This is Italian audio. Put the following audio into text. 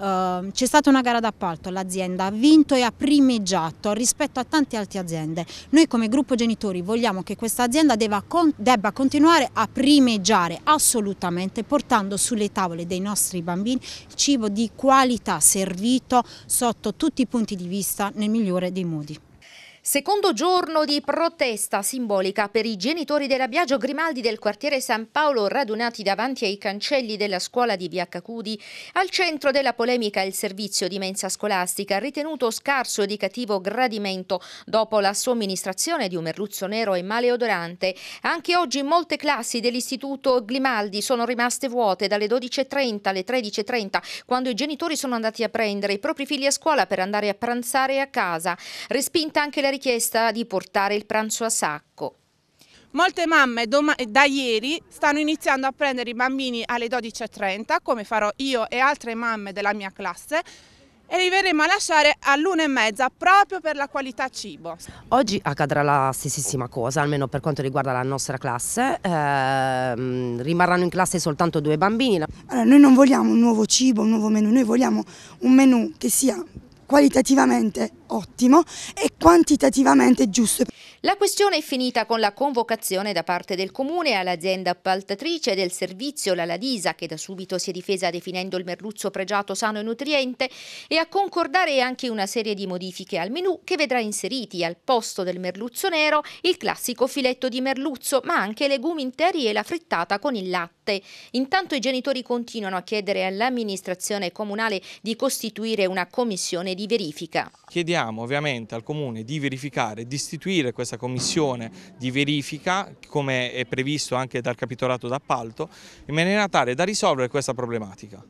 Ehm, c'è stata una gara d'appalto, l'azienda ha vinto e ha primeggiato rispetto a tante altre aziende. Noi come gruppo genitori vogliamo che questa azienda debba, con, debba continuare a primeggiare assolutamente portando sulle tavole dei nostri bambini cibo di qualità servito sotto tutti i punti di vista nel migliore dei modi. Secondo giorno di protesta simbolica per i genitori della Biagio Grimaldi del quartiere San Paolo radunati davanti ai cancelli della scuola di Via Cacudi, al centro della polemica il servizio di mensa scolastica ritenuto scarso e di cattivo gradimento dopo la somministrazione di un merluzzo nero e maleodorante. Anche oggi molte classi dell'istituto Grimaldi sono rimaste vuote dalle 12.30 alle 13.30 quando i genitori sono andati a prendere i propri figli a scuola per andare a pranzare a casa. Respinta anche la richiesta di portare il pranzo a sacco. Molte mamme da ieri stanno iniziando a prendere i bambini alle 12.30, come farò io e altre mamme della mia classe, e li verremo a lasciare all'1.30 proprio per la qualità cibo. Oggi accadrà la stessissima cosa, almeno per quanto riguarda la nostra classe, eh, rimarranno in classe soltanto due bambini. Allora, noi non vogliamo un nuovo cibo, un nuovo menù, noi vogliamo un menù che sia qualitativamente ottimo e quantitativamente giusto. La questione è finita con la convocazione da parte del Comune all'azienda appaltatrice del servizio, Laladisa che da subito si è difesa definendo il merluzzo pregiato sano e nutriente, e a concordare anche una serie di modifiche al menù che vedrà inseriti al posto del merluzzo nero il classico filetto di merluzzo, ma anche legumi interi e la frittata con il latte. Intanto i genitori continuano a chiedere all'amministrazione comunale di costituire una commissione di verifica. Chiediamo chiediamo ovviamente al Comune di verificare, di istituire questa commissione di verifica, come è previsto anche dal capitolato d'appalto, in maniera tale da risolvere questa problematica.